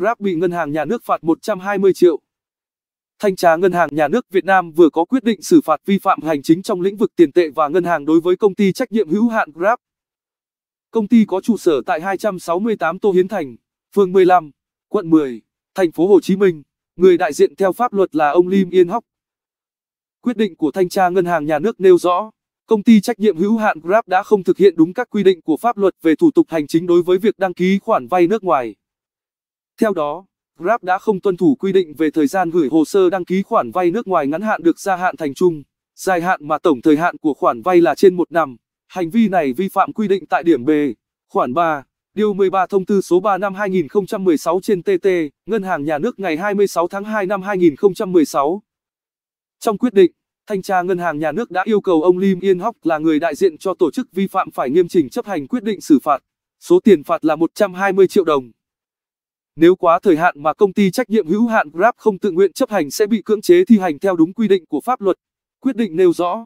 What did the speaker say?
Grab bị ngân hàng nhà nước phạt 120 triệu. Thanh tra Ngân hàng Nhà nước Việt Nam vừa có quyết định xử phạt vi phạm hành chính trong lĩnh vực tiền tệ và ngân hàng đối với công ty trách nhiệm hữu hạn Grab. Công ty có trụ sở tại 268 Tô Hiến Thành, phường 15, quận 10, thành phố Hồ Chí Minh. Người đại diện theo pháp luật là ông Lim Yên Hóc. Quyết định của thanh tra Ngân hàng Nhà nước nêu rõ, công ty trách nhiệm hữu hạn Grab đã không thực hiện đúng các quy định của pháp luật về thủ tục hành chính đối với việc đăng ký khoản vay nước ngoài. Theo đó, Grab đã không tuân thủ quy định về thời gian gửi hồ sơ đăng ký khoản vay nước ngoài ngắn hạn được gia hạn thành chung, dài hạn mà tổng thời hạn của khoản vay là trên một năm. Hành vi này vi phạm quy định tại điểm B, khoản 3, điều 13 thông tư số 3 năm 2016 trên TT, Ngân hàng Nhà nước ngày 26 tháng 2 năm 2016. Trong quyết định, Thanh tra Ngân hàng Nhà nước đã yêu cầu ông Lim Yên Hóc là người đại diện cho tổ chức vi phạm phải nghiêm chỉnh chấp hành quyết định xử phạt. Số tiền phạt là 120 triệu đồng. Nếu quá thời hạn mà công ty trách nhiệm hữu hạn Grab không tự nguyện chấp hành sẽ bị cưỡng chế thi hành theo đúng quy định của pháp luật. Quyết định nêu rõ